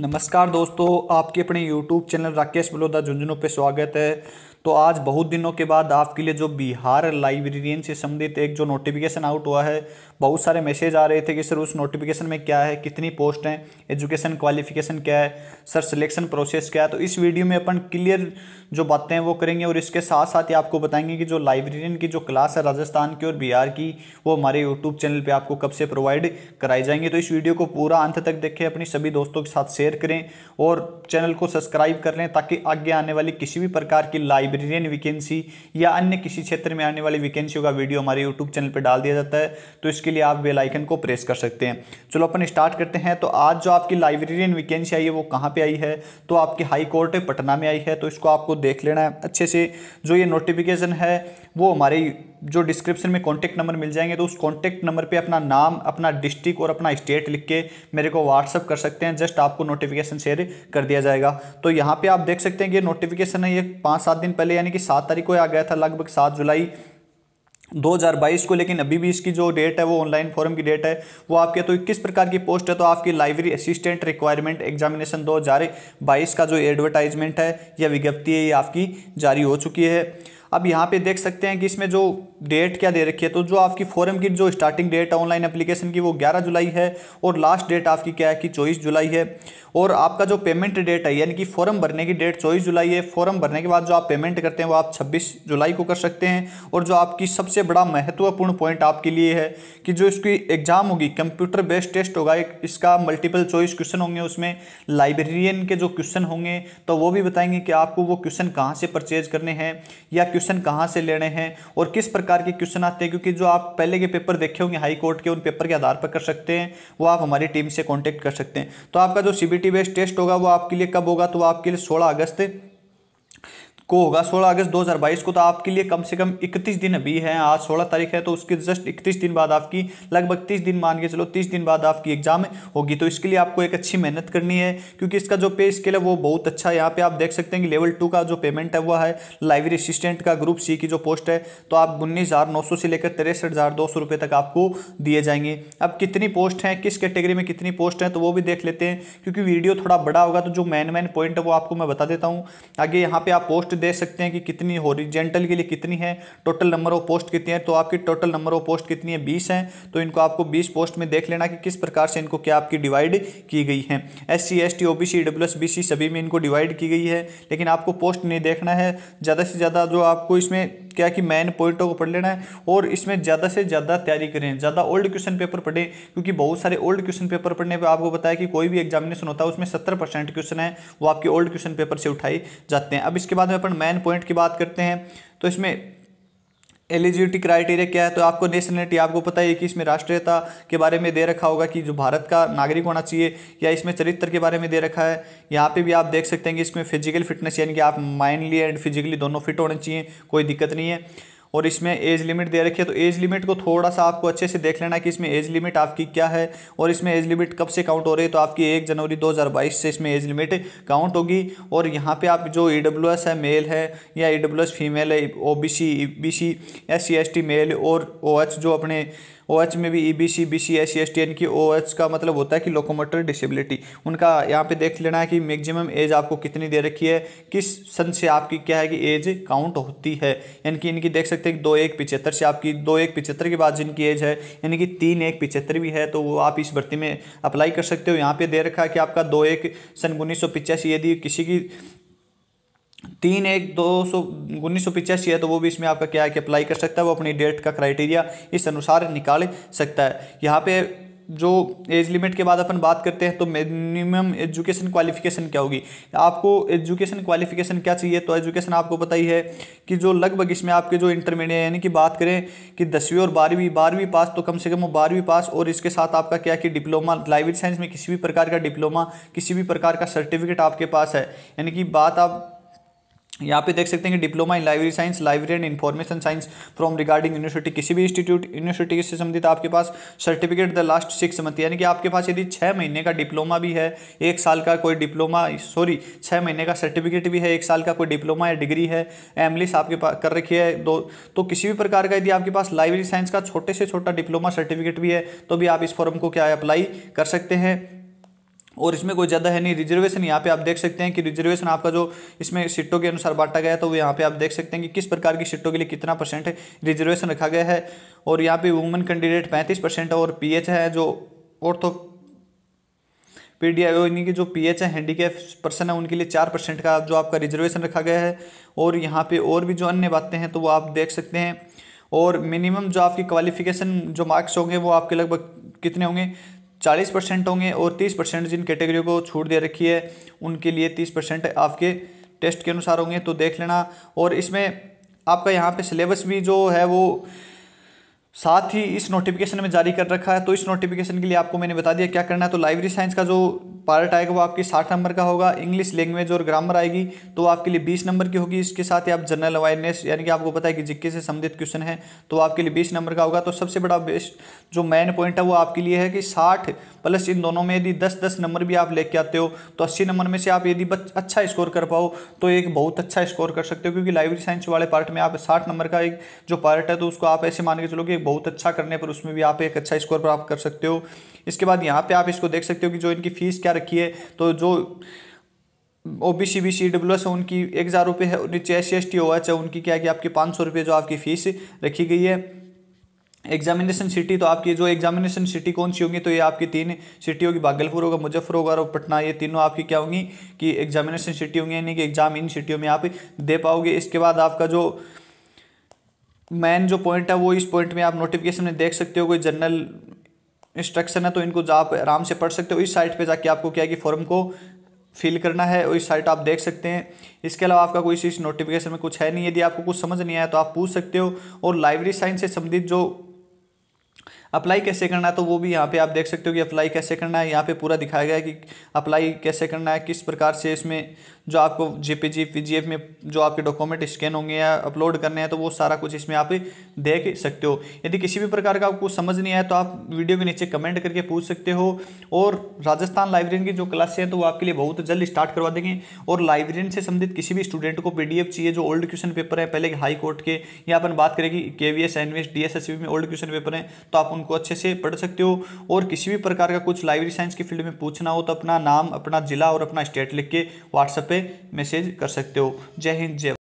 नमस्कार दोस्तों आपके अपने YouTube चैनल राकेश बलोदा झुंझुनू पे स्वागत है तो आज बहुत दिनों के बाद आपके लिए जो बिहार लाइब्रेरियन से संबंधित एक जो नोटिफिकेशन आउट हुआ है बहुत सारे मैसेज आ रहे थे कि सर उस नोटिफिकेशन में क्या है कितनी पोस्ट हैं एजुकेशन क्वालिफिकेशन क्या है सर सिलेक्शन प्रोसेस क्या है तो इस वीडियो में अपन क्लियर जो बातें हैं वो करेंगे और इसके साथ साथ ही आपको बताएंगे कि जो लाइब्रेरियन की जो क्लास है राजस्थान की और बिहार की वो हमारे यूट्यूब चैनल पर आपको कब से प्रोवाइड कराई जाएंगी तो इस वीडियो को पूरा अंत तक देखें अपनी सभी दोस्तों के साथ शेयर करें और चैनल को सब्सक्राइब कर लें ताकि आगे आने वाली किसी भी प्रकार की लाइव लाइब्रेरियन वैकेंसी या अन्य किसी क्षेत्र में आने वाली वैकेंसियों का वीडियो हमारे यूट्यूब चैनल पर डाल दिया जाता है तो इसके लिए आप बेलाइकन को प्रेस कर सकते हैं चलो अपन स्टार्ट करते हैं तो आज जो आपकी लाइब्रेरियन वैकेंसी आई है वो कहाँ पर आई है तो आपकी हाई कोर्ट पटना में आई है तो इसको आपको देख लेना है अच्छे से जो ये नोटिफिकेशन है वो हमारे जो डिस्क्रिप्शन में कॉन्टैक्ट नंबर मिल जाएंगे तो उस कॉन्टैक्ट नंबर पे अपना नाम अपना डिस्ट्रिक्ट और अपना स्टेट लिख के मेरे को व्हाट्सअप कर सकते हैं जस्ट आपको नोटिफिकेशन शेयर कर दिया जाएगा तो यहाँ पे आप देख सकते हैं कि ये नोटिफिकेशन है ये पाँच सात दिन पहले यानी कि सात तारीख को आ गया था लगभग सात जुलाई 2022 को लेकिन अभी भी इसकी जो डेट है वो ऑनलाइन फॉर्म की डेट है वो आपके तो किस प्रकार की पोस्ट है तो आपकी लाइब्रेरी असिस्टेंट रिक्वायरमेंट एग्जामिनेशन 2022 का जो एडवर्टाइजमेंट है या विज्ञप्ति है ये आपकी जारी हो चुकी है अब यहाँ पे देख सकते हैं कि इसमें जो डेट क्या दे रखी है तो जो आपकी फॉरम की जो स्टार्टिंग डेट है ऑनलाइन एप्लीकेशन की वो 11 जुलाई है और लास्ट डेट आपकी क्या है कि चौबीस जुलाई है और आपका जो पेमेंट डेट है यानी कि फॉरम भरने की डेट चौबीस जुलाई है फॉरम भरने के बाद जो आप पेमेंट करते हैं वो आप छब्बीस जुलाई को कर सकते हैं और जो आपकी सबसे बड़ा महत्वपूर्ण पॉइंट आपके लिए है कि जो इसकी एग्ज़ाम होगी कंप्यूटर बेस्ड टेस्ट होगा एक इसका मल्टीपल चॉइस क्वेश्चन होंगे उसमें लाइब्रेरियन के जो क्वेश्चन होंगे तो वो भी बताएंगे कि आपको वो क्वेश्चन कहाँ से परचेज करने हैं या क्वेश्चन क्वेश्चन कहाँ से लेने हैं और किस प्रकार के क्वेश्चन आते हैं क्योंकि जो आप पहले के पेपर देखे होंगे हाई कोर्ट के उन पेपर के आधार पर कर सकते हैं वो आप हमारी टीम से कॉन्टैक्ट कर सकते हैं तो आपका जो सी बेस्ड टेस्ट होगा वो आपके लिए कब होगा तो आपके लिए सोलह अगस्त को होगा 16 अगस्त 2022 को तो आपके लिए कम से कम 31 दिन अभी हैं आज 16 तारीख है तो उसके जस्ट 31 दिन बाद आपकी लगभग 30 दिन मान के चलो 30 दिन बाद आपकी एग्जाम होगी तो इसके लिए आपको एक अच्छी मेहनत करनी है क्योंकि इसका जो पे स्केल है वो बहुत अच्छा है यहाँ पे आप देख सकते हैं कि लेवल टू का जो पेमेंट है वह है लाइब्रेरी असिस्टेंट का ग्रुप सी की जो पोस्ट है तो आप उन्नीस से लेकर तिरसठ तक आपको दिए जाएंगे अब कितनी पोस्ट हैं किस कैटेगरी में कितनी पोस्ट हैं तो वो भी देख लेते हैं क्योंकि वीडियो थोड़ा बड़ा होगा तो जो मैन मैन पॉइंट है वो आपको मैं बता देता हूँ आगे यहाँ पे आप पोस्ट पोस्ट तो दे सकते हैं कि कितनी हॉरिजेंटल के लिए कितनी है टोटल नंबर ऑफ पोस्ट कितनी है तो आपकी टोटल नंबर ऑफ पोस्ट कितनी है बीस है तो इनको आपको बीस पोस्ट में देख लेना कि किस प्रकार से इनको क्या आपकी डिवाइड की गई है S C S T O B C W S B C सभी में इनको डिवाइड की गई है लेकिन आपको पोस्ट नहीं देखना है ज़्यादा से ज़्यादा जो आपको इसमें क्या कि मैन पॉइंटों को पढ़ लेना है और इसमें ज़्यादा से ज़्यादा तैयारी करें ज़्यादा ओल्ड क्वेश्चन पेपर पढ़ें क्योंकि बहुत सारे ओल्ड क्वेश्चन पेपर पढ़ने पर आपको बताया कि कोई भी एग्जामिनेशन होता है उसमें सत्तर परसेंट क्वेश्चन है वो आपके ओल्ड क्वेश्चन पेपर से उठाए जाते हैं अब इसके बाद में अपन मैन पॉइंट की बात करते हैं तो इसमें एलिजिबिलिटी क्राइटेरिया क्या है तो आपको नेशनलिटी आपको पता है कि इसमें राष्ट्रीयता के बारे में दे रखा होगा कि जो भारत का नागरिक होना चाहिए या इसमें चरित्र के बारे में दे रखा है यहाँ पे भी आप देख सकते हैं कि इसमें फिजिकल फिटनेस यानी कि आप माइंडली एंड फिजिकली दोनों फिट होने चाहिए कोई दिक्कत नहीं है और इसमें एज लिमिट दे रखी है तो एज लिमिट को थोड़ा सा आपको अच्छे से देख लेना कि इसमें एज लिमिट आपकी क्या है और इसमें एज लिमिट कब से काउंट हो रही है तो आपकी एक जनवरी 2022 से इसमें एज लिमिट काउंट होगी और यहाँ पे आप जो ई है मेल है या ई फीमेल है O B C B C S C S T male और ओ OH जो अपने ओ OH में भी E B C B C S C S T N की ओ OH का मतलब होता है कि लोकोमोटर डिसेबिलिटी उनका यहाँ पे देख लेना है कि मैक्सिमम एज आपको कितनी दे रखी है किस सन से आपकी क्या है कि एज काउंट होती है यानी कि इनकी देख सकते हैं दो एक पिचहत्तर से आपकी दो एक पिचहत्तर के बाद जिनकी एज है यानी कि तीन एक पिचहत्तर भी है तो वो आप इस भर्ती में अप्लाई कर सकते हो यहाँ पे दे रखा है कि आपका दो एक सन उन्नीस यदि किसी की तीन एक दो सौ उन्नीस सौ पिचासी है तो वो भी इसमें आपका क्या है कि अप्लाई कर सकता है वो अपनी डेट का क्राइटेरिया इस अनुसार निकाल सकता है यहाँ पे जो एज लिमिट के बाद अपन बात करते हैं तो मिनिमम एजुकेशन क्वालिफिकेशन क्या होगी आपको एजुकेशन क्वालिफिकेशन क्या चाहिए तो एजुकेशन आपको पता ही है कि जो लगभग इसमें आपके जो इंटरमीडिएट यानी कि बात करें कि दसवीं और बारहवीं बारहवीं पास तो कम से कम वो बारहवीं पास और इसके साथ आपका क्या कि डिप्लोमा लाइब्रेरी साइंस में किसी भी प्रकार का डिप्लोमा किसी भी प्रकार का सर्टिफिकेट आपके पास है यानी कि बात आप यहाँ पे देख सकते हैं कि diploma in library science library and information science from regarding university किसी भी इंस्टीट्यूट यूनिवर्सिटी से संबंधित आपके पास certificate the last six month यानी कि आपके पास यदि छः महीने का डिप्लोमा भी है एक साल का कोई डिप्लोमा सॉरी छः महीने का सर्टिफिकेट भी है एक साल का कोई डिप्लोमा या डिग्री है एमलिस आपके पास कर रखी है दो तो किसी भी प्रकार का यदि आपके पास लाइब्रेरी साइंस का छोटे से छोटा डिप्लोमा सर्टिफिकेट भी है तो भी आप इस फॉर्म को क्या अप्लाई कर सकते हैं और इसमें कोई ज़्यादा है नहीं रिजर्वेशन यहाँ पे आप देख सकते हैं कि रिजर्वेशन आपका जो इसमें सीटों के अनुसार बांटा गया तो वो यहाँ पे आप देख सकते हैं कि किस प्रकार की सीटों के लिए कितना परसेंट रिजर्वेशन रखा गया है और यहाँ पे वुमेन कैंडिडेट पैंतीस परसेंट और एच है जो तो पी डी आई यानी कि जो पी एच है हैंडीकैप पर्सन है उनके लिए चार परसेंट का जो आपका रिजर्वेशन रखा गया है और यहाँ पे और भी जो अन्य बातें हैं तो वो आप देख सकते हैं और मिनिमम जो आपकी क्वालिफिकेशन जो मार्क्स होंगे वो आपके लगभग कितने होंगे चालीस परसेंट होंगे और तीस परसेंट जिन कैटेगरी को छूट दे रखी है उनके लिए तीस परसेंट आपके टेस्ट के अनुसार होंगे तो देख लेना और इसमें आपका यहाँ पे सिलेबस भी जो है वो साथ ही इस नोटिफिकेशन में जारी कर रखा है तो इस नोटिफिकेशन के लिए आपको मैंने बता दिया क्या करना है तो लाइब्रेरी साइंस का जो पार्ट आएगा वो आपके साठ नंबर का होगा इंग्लिश लैंग्वेज और ग्रामर आएगी तो आपके लिए बीस नंबर की होगी इसके साथ ही आप जनरल अवेयरनेस यानी कि आपको पता है कि जिक्के से संबंधित क्वेश्चन है तो आपके लिए बीस नंबर का होगा तो सबसे बड़ा बेस्ट जो मेन पॉइंट है वो आपके लिए है कि साठ प्लस इन दोनों में यदि दस दस नंबर भी आप लेके आते हो तो अस्सी नंबर में से आप यदि अच्छा स्कोर कर पाओ तो एक बहुत अच्छा स्कोर कर सकते हो क्योंकि लाइब्रेरी साइंस वाले पार्ट में आप साठ नंबर का एक जो पार्ट है तो उसको आप ऐसे मान के चलो कि बहुत अच्छा करने पर उसमें भी आप एक अच्छा स्कोर प्राप्त कर सकते हो इसके बाद यहाँ पे आप इसको देख सकते हो कि जो इनकी फीस क्या रखी है तो जो O B C B C W S उनकी एक हज़ार रुपये है नीचे S C S T O H है उनकी क्या है कि आपकी पाँच सौ रुपये जो आपकी फ़ीस रखी गई है एग्जामिनेशन सिटी तो आपकी जो एग्जामिनेशन सिटी कौन सी होंगी तो ये आपकी तीन सिटी होगी भागलपुर होगा मुजफ्फर होगा और पटना ये तीनों आपकी क्या होंगी कि एग्जामिनेशन सिटी होंगी यानी कि एग्जाम इन सिटियों में आप दे पाओगे इसके बाद आपका जो मेन जो पॉइंट है वो इस पॉइंट में आप नोटिफिकेशन में देख सकते हो कोई जनरल इंस्ट्रक्शन है तो इनको आप आराम से पढ़ सकते हो इस साइट पे जाके आपको क्या है कि फॉर्म को फिल करना है और इस साइट आप देख सकते हैं इसके अलावा आपका कोई इस नोटिफिकेशन में कुछ है नहीं यदि आपको कुछ समझ नहीं आया तो आप पूछ सकते हो और लाइब्रेरी साइंस से संबंधित जो अप्लाई कैसे करना है तो वो भी यहाँ पे आप देख सकते हो कि अप्लाई कैसे करना है यहाँ पे पूरा दिखाया गया है कि अप्लाई कैसे करना है किस प्रकार से इसमें जो आपको जेपीजी पीजीएफ में जो आपके डॉक्यूमेंट स्कैन होंगे या अपलोड करने हैं तो वो सारा कुछ इसमें आप देख सकते हो यदि किसी भी प्रकार का आपको समझ नहीं आया तो आप वीडियो के नीचे कमेंट करके पूछ सकते हो और राजस्थान लाइब्रेरियन की जो क्लासेस हैं तो वो आपके लिए बहुत जल्द स्टार्ट करवा देंगे और लाइब्रेरियन से संबंधित किसी भी स्टूडेंट को एफ चाहिए जो ओल्ड क्वेश्चन पेपर है पहले हाई कोर्ट के या अपन बात करें कि K V S N V S D S S में ओल्ड क्वेश्चन पेपर हैं तो आप उन उनको अच्छे से पढ़ सकते हो और किसी भी प्रकार का कुछ लाइब्रेरी साइंस की फील्ड में पूछना हो तो अपना नाम अपना जिला और अपना स्टेट लिख के व्हाट्सएप पे मैसेज कर सकते हो जय हिंद जय